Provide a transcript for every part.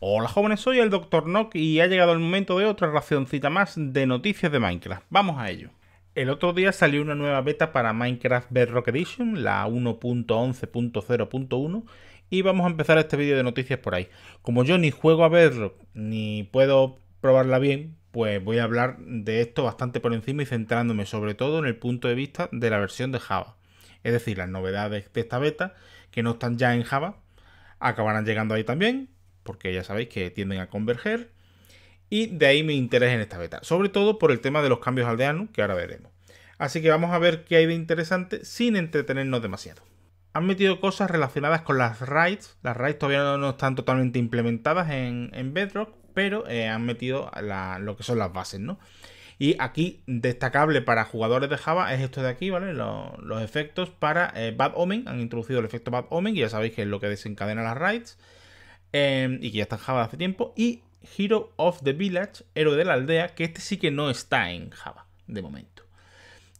Hola jóvenes, soy el Dr. Nock y ha llegado el momento de otra racioncita más de noticias de Minecraft. Vamos a ello. El otro día salió una nueva beta para Minecraft Bedrock Edition, la 1.11.0.1, y vamos a empezar este vídeo de noticias por ahí. Como yo ni juego a Bedrock ni puedo probarla bien, pues voy a hablar de esto bastante por encima y centrándome sobre todo en el punto de vista de la versión de Java. Es decir, las novedades de esta beta, que no están ya en Java, acabarán llegando ahí también, porque ya sabéis que tienden a converger. Y de ahí mi interés en esta beta, sobre todo por el tema de los cambios aldeanos, que ahora veremos. Así que vamos a ver qué hay de interesante sin entretenernos demasiado. Han metido cosas relacionadas con las raids. Las raids todavía no están totalmente implementadas en, Bedrock, pero eh, han metido lo que son las bases, Y aquí destacable para jugadores de Java es esto de aquí, ¿vale? Los, efectos para eh, Bad Omen. Han introducido el efecto Bad Omen, Y ya sabéis que es lo que desencadena las raids. Em, y que ya está en Java hace tiempo, y Hero of the Village, héroe de la aldea, que este sí que no está en Java de momento.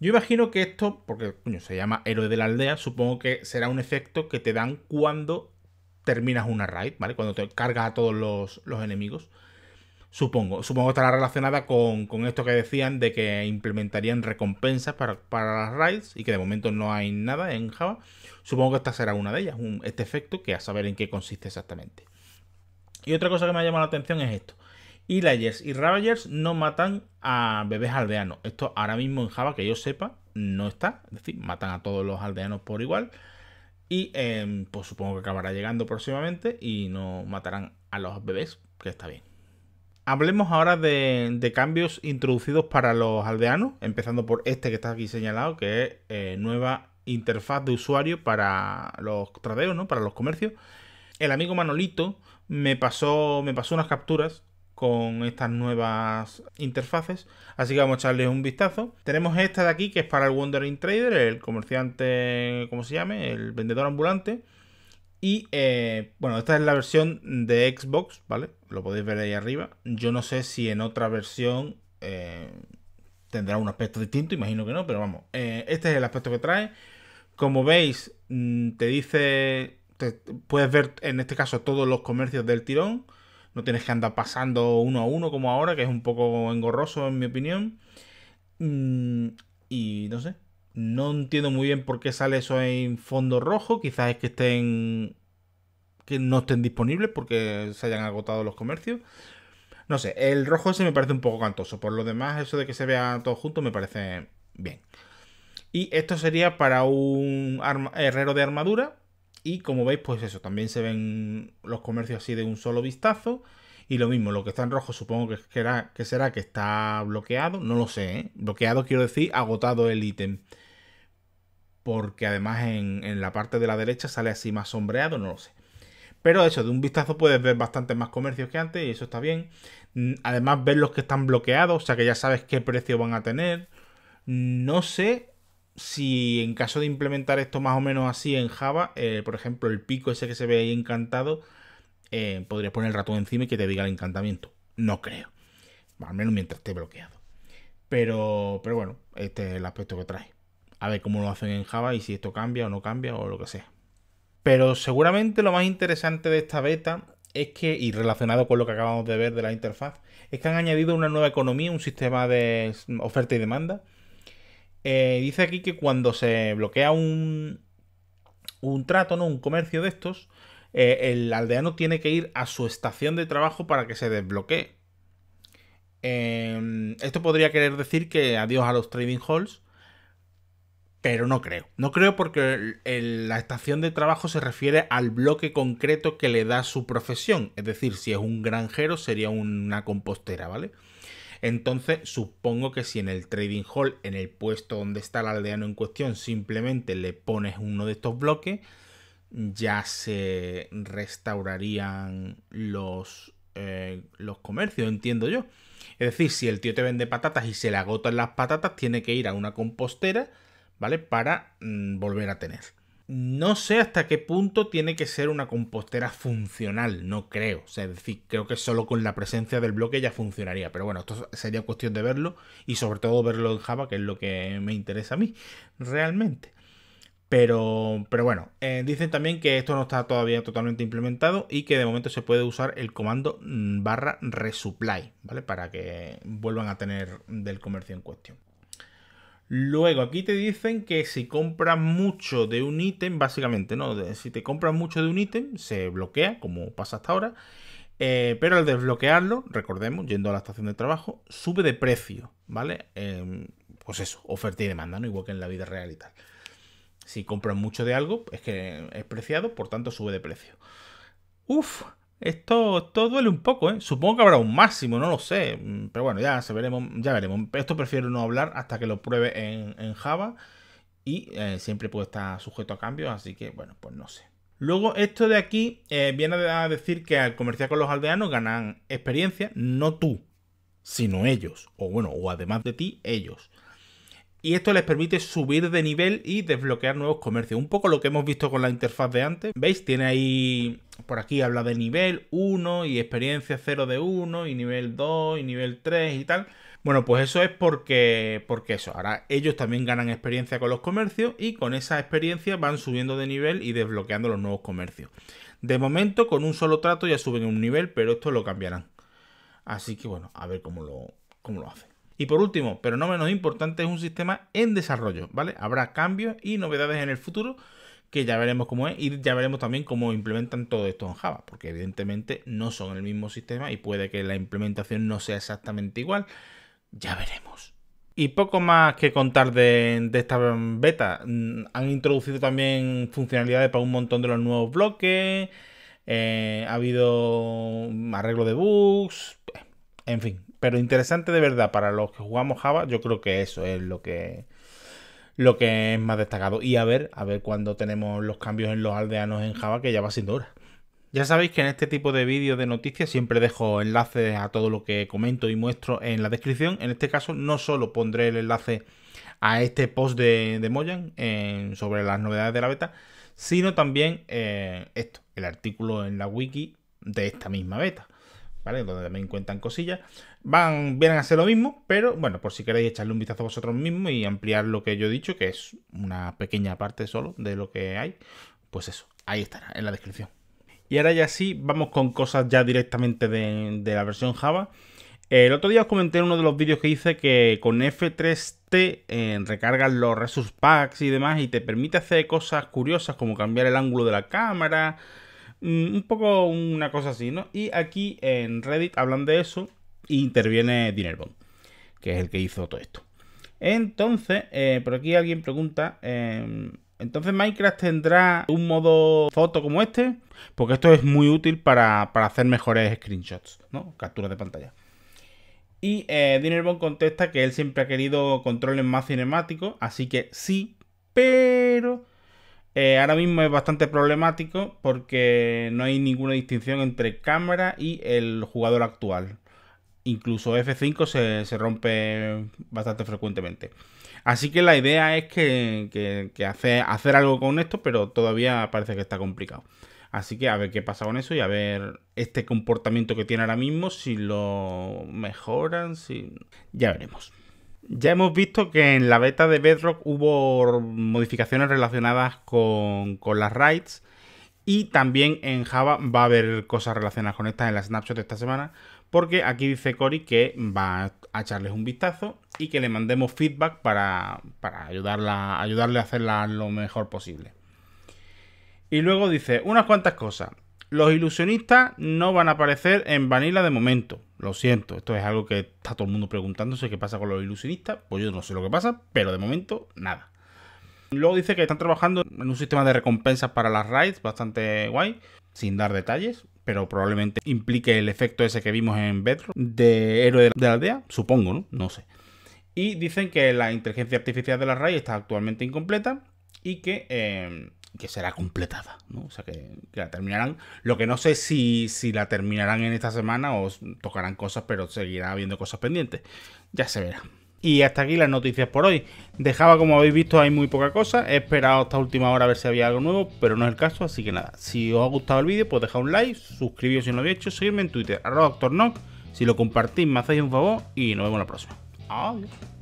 Yo imagino que esto, porque se llama héroe de la aldea, supongo que será un efecto que te dan cuando terminas una raid, ¿vale? Cuando te cargas a todos los, enemigos. Supongo, supongo que estará relacionada con, esto que decían de que implementarían recompensas para, las raids y que de momento no hay nada en Java. Supongo que esta será una de ellas, este efecto que a saber en qué consiste exactamente. Y otra cosa que me ha llamado la atención es esto. Layers y Ravagers no matan a bebés aldeanos. Esto ahora mismo en Java, que yo sepa, no está. Es decir, matan a todos los aldeanos por igual. Y em, pues supongo que acabará llegando próximamente y no matarán a los bebés, que está bien. Hablemos ahora de, cambios introducidos para los aldeanos, empezando por este que está aquí señalado, que es eh, nueva interfaz de usuario para los tradeos, ¿no? Para los comercios el amigo Manolito me pasó, me pasó unas capturas con estas nuevas interfaces. Así que vamos a echarles un vistazo. Tenemos esta de aquí que es para el Wondering Trader, el comerciante, ¿cómo se llame? El vendedor ambulante. Y eh, bueno, esta es la versión de Xbox, ¿vale? Lo podéis ver ahí arriba. Yo no sé si en otra versión eh, tendrá un aspecto distinto, imagino que no, pero vamos. Eh, este es el aspecto que trae. Como veis, mm, te dice puedes ver en este caso todos los comercios del tirón. No tienes que andar pasando uno a uno como ahora, que es un poco engorroso en mi opinión. Mm, y no sé, no entiendo muy bien por qué sale eso en fondo rojo. Quizás es que estén que no estén disponibles porque se hayan agotado los comercios. No sé, el rojo ese me parece un poco cantoso. Por lo demás, eso de que se vea todo junto me parece bien. Y esto sería para un herrero de armadura y como veis, pues eso, también se ven los comercios así de un solo vistazo. Y lo mismo, lo que está en rojo supongo que, será, que, será que está bloqueado. No lo sé, ¿eh? Bloqueado quiero decir agotado el ítem. Porque además en, en, la parte de la derecha sale así más sombreado, no lo sé. Pero eso, de un vistazo puedes ver bastantes más comercios que antes y eso está bien. Mm, además ver los que están bloqueados, o sea que ya sabes qué precio van a tener. No sé si en caso de implementar esto más o menos así en Java, eh, por ejemplo, el pico ese que se ve ahí encantado, eh, podrías poner el ratón encima y que te diga el encantamiento. No creo. al menos mientras esté bloqueado. Pero, pero bueno, este es el aspecto que trae. A ver cómo lo hacen en Java y si esto cambia o no cambia o lo que sea. Pero seguramente lo más interesante de esta beta es que, y relacionado con lo que acabamos de ver de la interfaz, es que han añadido una nueva economía, un sistema de oferta y demanda eh, dice aquí que cuando se bloquea un, un trato, ¿no? Un comercio de estos, eh, el aldeano tiene que ir a su estación de trabajo para que se desbloquee. Em, esto podría querer decir que adiós a los trading halls, pero no creo. No creo porque la estación de trabajo se refiere al bloque concreto que le da su profesión. Es decir, si es un granjero sería una compostera, ¿vale? Entonces, supongo que si en el trading hall, en el puesto donde está el aldeano en cuestión, simplemente le pones uno de estos bloques, ya se restaurarían los, eh, los comercios, entiendo yo. Es decir, si el tío te vende patatas y se le agotan las patatas, tiene que ir a una compostera, ¿vale? Para mm, volver a tener. No sé hasta qué punto tiene que ser una compostera funcional, no creo. decir, creo que solo con la presencia del bloque ya funcionaría. Pero bueno, esto sería cuestión de verlo y sobre todo verlo en Java, que es lo que me interesa a mí realmente. Pero, bueno, eh, dicen también que esto no está todavía totalmente implementado y que de momento se puede usar el comando mm, barra resupply, ¿vale? Para que vuelvan a tener del comercio en cuestión. Luego, aquí te dicen que si compras mucho de un ítem, básicamente, ¿no? si te compras mucho de un ítem, se bloquea, como pasa hasta ahora. Eh, pero al desbloquearlo, recordemos, yendo a la estación de trabajo, sube de precio, ¿vale? Em, pues eso, oferta y demanda, ¿no? Igual que en la vida real y tal. Si compras mucho de algo, es que es preciado, por tanto sube de precio. Uf, esto, duele un poco, ¿eh? Supongo que habrá un máximo, no lo sé. Mm, pero bueno, ya se veremos, ya veremos. Esto prefiero no hablar hasta que lo pruebe en, Java. Y eh, siempre puede estar sujeto a cambios, así que bueno, pues no sé. Luego, esto de aquí eh, viene a decir que al comerciar con los aldeanos ganan experiencia, no tú, sino ellos. O bueno, o además de ti, ellos y esto les permite subir de nivel y desbloquear nuevos comercios. Un poco lo que hemos visto con la interfaz de antes. ¿Veis? Tiene ahí, por aquí habla de nivel 1 y experiencia 0 de 1 y nivel 2 y nivel 3 y tal. Bueno, pues eso es porque, porque eso, ahora ellos también ganan experiencia con los comercios y con esa experiencia van subiendo de nivel y desbloqueando los nuevos comercios. De momento, con un solo trato ya suben un nivel, pero esto lo cambiarán. Así que bueno, a ver cómo lo, cómo lo hacen. Y por último, pero no menos importante, es un sistema en desarrollo, ¿vale? Habrá cambios y novedades en el futuro que ya veremos cómo es y ya veremos también cómo implementan todo esto en Java, porque evidentemente no son el mismo sistema y puede que la implementación no sea exactamente igual. Ya veremos. Y poco más que contar de, esta beta. Mm, han introducido también funcionalidades para un montón de los nuevos bloques. Eh, ha habido arreglo de bugs. Eh, en fin, pero interesante de verdad para los que jugamos Java, yo creo que eso es lo que lo que es más destacado. Y a ver, a ver cuando tenemos los cambios en los aldeanos en Java, que ya va siendo hora. Ya sabéis que en este tipo de vídeos de noticias siempre dejo enlaces a todo lo que comento y muestro en la descripción. En este caso no solo pondré el enlace a este post de, de Moyan sobre las novedades de la beta, sino también eh, esto, el artículo en la wiki de esta misma beta. Donde también cuentan cosillas. Van, vienen a hacer lo mismo, pero bueno, por si queréis echarle un vistazo a vosotros mismos y ampliar lo que yo he dicho, que es una pequeña parte solo de lo que hay, pues eso, ahí estará, en la descripción. Y ahora ya sí, vamos con cosas ya directamente de, la versión Java. El otro día os comenté en uno de los vídeos que hice que con F3T eh, recargas los resource packs y demás y te permite hacer cosas curiosas como cambiar el ángulo de la cámara, Mm, un poco una cosa así, ¿no? Y aquí en Reddit hablan de eso y interviene Dinnerbone, que es el que hizo todo esto. Entonces, eh, por aquí alguien pregunta, em, ¿entonces Minecraft tendrá un modo foto como este? Porque esto es muy útil para, hacer mejores screenshots, ¿no? Capturas de pantalla. Y eh, Dinnerbone contesta que él siempre ha querido controles más cinemáticos, así que sí, pero eh, ahora mismo es bastante problemático porque no hay ninguna distinción entre cámara y el jugador actual. Incluso F5 se, rompe bastante frecuentemente. Así que la idea es que, que, que hacer algo con esto, pero todavía parece que está complicado. Así que a ver qué pasa con eso y a ver este comportamiento que tiene ahora mismo, si lo mejoran, si... Ya veremos. Ya hemos visto que en la beta de Bedrock hubo modificaciones relacionadas con, las raids y también en Java va a haber cosas relacionadas con estas en la snapshot de esta semana, porque aquí dice Cory que va a echarles un vistazo y que le mandemos feedback para, ayudarla, ayudarle a hacerla lo mejor posible. Y luego dice unas cuantas cosas. Los ilusionistas no van a aparecer en Vanilla de momento. Lo siento, esto es algo que está todo el mundo preguntándose qué pasa con los ilusionistas. Pues yo no sé lo que pasa, pero de momento nada. Luego dice que están trabajando en un sistema de recompensas para las raids bastante guay, sin dar detalles, pero probablemente implique el efecto ese que vimos en Betro, de héroe de la aldea, supongo, ¿no? No sé. Y dicen que la inteligencia artificial de las raids está actualmente incompleta y que eh, que será completada, O sea, que, la terminarán. Lo que no sé si, si la terminarán en esta semana o tocarán cosas, pero seguirá habiendo cosas pendientes. Ya se verá. Y hasta aquí las noticias por hoy. Dejaba, como habéis visto, hay muy poca cosa. He esperado hasta última hora a ver si había algo nuevo, pero no es el caso. Así que nada, si os ha gustado el vídeo, pues dejad un like, suscribíos si no lo habéis hecho, seguidme en Twitter, arroba Si lo compartís, me hacéis un favor y nos vemos la próxima. Adiós.